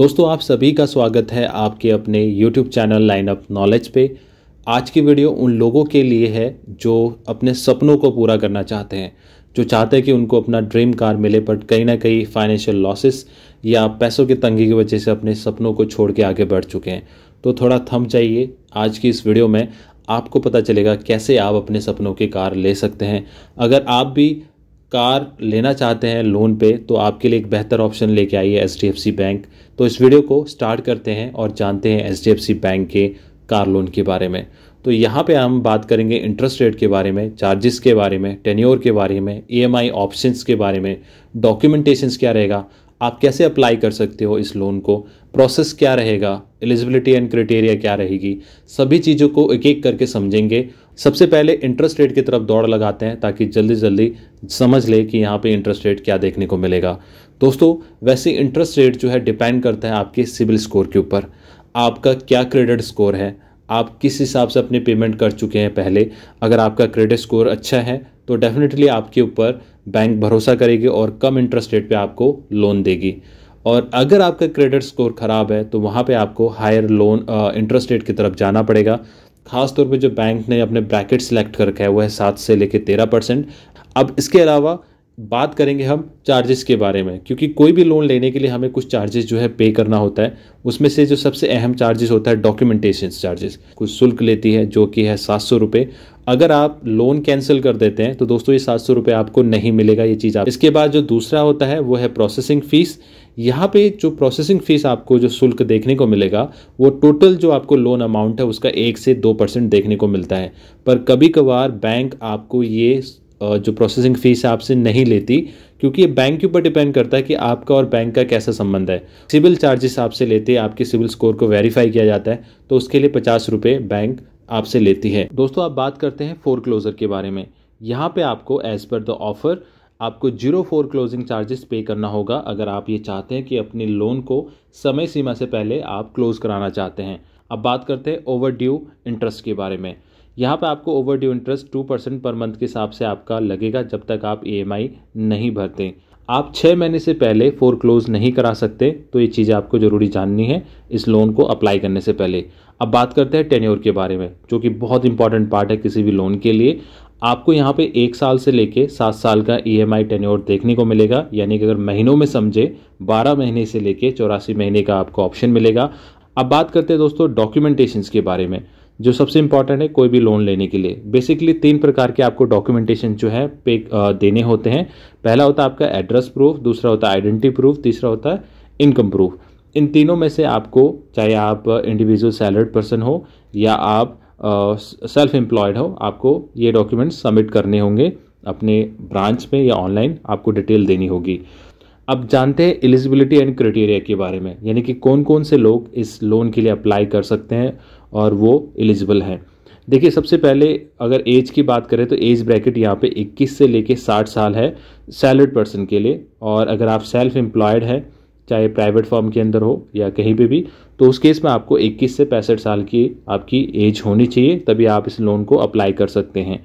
दोस्तों आप सभी का स्वागत है आपके अपने YouTube channel Line Up Knowledge पे आज की वीडियो उन लोगों के लिए है जो अपने सपनों को पूरा करना चाहते हैं जो चाहते हैं कि उनको अपना ड्रीम कार मिले बट कहीं ना कहीं फाइनेंशियल लॉसेस या पैसों की तंगी की वजह से अपने सपनों को छोड़ के आगे बढ़ चुके हैं तो थोड़ा थम चाहिए आज की इस वीडियो में आपको पता चलेगा कैसे आप अपने सपनों की कार ले सकते हैं अगर आप भी कार लेना चाहते हैं लोन पे तो आपके लिए एक बेहतर ऑप्शन लेके आई है एच बैंक तो इस वीडियो को स्टार्ट करते हैं और जानते हैं एच बैंक के कार लोन के बारे में तो यहाँ पे हम बात करेंगे इंटरेस्ट रेट के बारे में चार्जेस के बारे में टेन्योर के बारे में ईएमआई e ऑप्शंस के बारे में डॉक्यूमेंटेशंस क्या रहेगा आप कैसे अप्लाई कर सकते हो इस लोन को प्रोसेस क्या रहेगा एलिजिबिलिटी एंड क्राइटेरिया क्या रहेगी सभी चीज़ों को एक एक करके समझेंगे सबसे पहले इंटरेस्ट रेट की तरफ दौड़ लगाते हैं ताकि जल्दी जल्दी समझ ले कि यहाँ पे इंटरेस्ट रेट क्या देखने को मिलेगा दोस्तों वैसे इंटरेस्ट रेट जो है डिपेंड करता है आपके सिविल स्कोर के ऊपर आपका क्या क्रेडिट स्कोर है आप किस हिसाब से अपने पेमेंट कर चुके हैं पहले अगर आपका क्रेडिट स्कोर अच्छा है तो डेफिनेटली आपके ऊपर बैंक भरोसा करेगी और कम इंटरेस्ट रेट पे आपको लोन देगी और अगर आपका क्रेडिट स्कोर ख़राब है तो वहाँ पे आपको हायर लोन इंटरेस्ट रेट की तरफ जाना पड़ेगा खास तौर पे जो बैंक ने अपने ब्रैकेट सेलेक्ट कर रखा है वो है सात से लेकर तेरह परसेंट अब इसके अलावा बात करेंगे हम चार्जेस के बारे में क्योंकि कोई भी लोन लेने के लिए हमें कुछ चार्जेस जो है पे करना होता है उसमें से जो सबसे अहम चार्जेस होता है डॉक्यूमेंटेशन चार्जेस कुछ शुल्क लेती है जो कि है सात सौ रुपये अगर आप लोन कैंसिल कर देते हैं तो दोस्तों ये सात सौ रुपये आपको नहीं मिलेगा ये चीज़ आप इसके बाद जो दूसरा होता है वो है प्रोसेसिंग फ़ीस यहाँ पे जो प्रोसेसिंग फ़ीस आपको जो शुल्क देखने को मिलेगा वो टोटल जो आपको लोन अमाउंट है उसका एक से दो परसेंट देखने को मिलता है पर कभी कभार बैंक आपको ये जो प्रोसेसिंग फ़ीस है आपसे नहीं लेती क्योंकि ये बैंक के ऊपर डिपेंड करता है कि आपका और बैंक का कैसा संबंध है सिविल चार्जेस आपसे लेते हैं आपके सिविल स्कोर को वेरीफाई किया जाता है तो उसके लिए पचास रुपये बैंक आपसे लेती है दोस्तों आप बात करते हैं फोर क्लोज़र के बारे में यहाँ पर आपको एज़ पर द ऑफ़र आपको zero foreclosing charges pay करना होगा अगर आप ये चाहते हैं कि अपने लोन को समय सीमा से पहले आप क्लोज़ कराना चाहते हैं अब बात करते हैं ओवर ड्यू इंटरेस्ट के बारे में यहाँ पे आपको overdue interest two percent per month के हिसाब से आपका लगेगा जब तक आप ई e नहीं भरते आप छः महीने से पहले फोर क्लोज नहीं करा सकते तो ये चीज़ें आपको ज़रूरी जाननी है इस लोन को अप्लाई करने से पहले अब बात करते हैं टेन्योर के बारे में जो कि बहुत इंपॉर्टेंट पार्ट है किसी भी लोन के लिए आपको यहाँ पे एक साल से लेके सात साल का ई एम आई टेन्योर देखने को मिलेगा यानी कि अगर महीनों में समझे बारह महीने से लेके चौरासी महीने का आपको ऑप्शन मिलेगा अब बात करते हैं दोस्तों डॉक्यूमेंटेशंस के बारे में जो सबसे इंपॉर्टेंट है कोई भी लोन लेने के लिए बेसिकली तीन प्रकार के आपको डॉक्यूमेंटेशन जो है पे देने होते हैं पहला होता है आपका एड्रेस प्रूफ दूसरा होता है आइडेंटिटी प्रूफ तीसरा होता है इनकम प्रूफ इन तीनों में से आपको चाहे आप इंडिविजुअल सैलर्ड पर्सन हो या आप सेल्फ एम्प्लॉयड हो आपको ये डॉक्यूमेंट्स सबमिट करने होंगे अपने ब्रांच में या ऑनलाइन आपको डिटेल देनी होगी अब जानते हैं एलिजिबिलिटी एंड क्राइटेरिया के बारे में यानी कि कौन कौन से लोग इस लोन के लिए अप्लाई कर सकते हैं और वो एलिजिबल हैं देखिए सबसे पहले अगर एज की बात करें तो एज ब्रैकेट यहाँ पे 21 से लेके 60 साल है सैलरीड पर्सन के लिए और अगर आप सेल्फ एम्प्लॉयड हैं चाहे प्राइवेट फॉर्म के अंदर हो या कहीं पे भी तो उस केस में आपको 21 से पैंसठ साल की आपकी एज होनी चाहिए तभी आप इस लोन को अप्लाई कर सकते हैं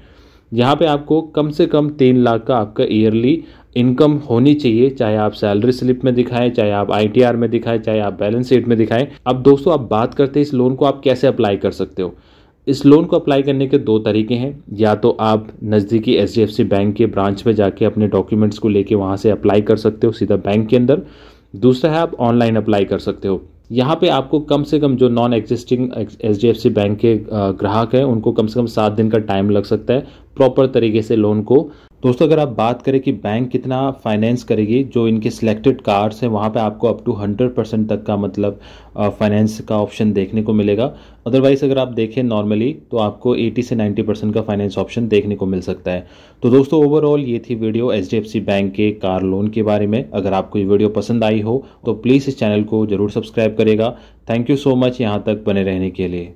यहाँ पे आपको कम से कम तीन लाख का आपका ईयरली इनकम होनी चाहिए चाहे आप सैलरी स्लिप में दिखाएं चाहे आप आईटीआर में दिखाएं चाहे आप बैलेंस शीट में दिखाएं अब दोस्तों आप बात करते हैं इस लोन को आप कैसे अप्लाई कर सकते हो इस लोन को अप्लाई करने के दो तरीके हैं या तो आप नज़दीकी एच बैंक के ब्रांच में जाके अपने डॉक्यूमेंट्स को लेके वहाँ से अप्लाई कर सकते हो सीधा बैंक के अंदर दूसरा है आप ऑनलाइन अप्लाई कर सकते हो यहाँ पे आपको कम से कम जो non existing H D F C bank के ग्राहक हैं उनको कम से कम सात दिन का टाइम लग सकता है प्रॉपर तरीके से लोन को दोस्तों अगर आप बात करें कि बैंक कितना फाइनेंस करेगी जो इनके सिलेक्टेड कार्ड्स हैं वहाँ पे आपको अप टू हंड्रेड परसेंट तक का मतलब फाइनेंस का ऑप्शन देखने को मिलेगा अदरवाइज अगर आप देखें नॉर्मली तो आपको 80 से 90 परसेंट का फाइनेंस ऑप्शन देखने को मिल सकता है तो दोस्तों ओवरऑल ये थी वीडियो एच बैंक के कार लोन के बारे में अगर आपको ये वीडियो पसंद आई हो तो प्लीज़ इस चैनल को ज़रूर सब्सक्राइब करेगा थैंक यू सो मच यहाँ तक बने रहने के लिए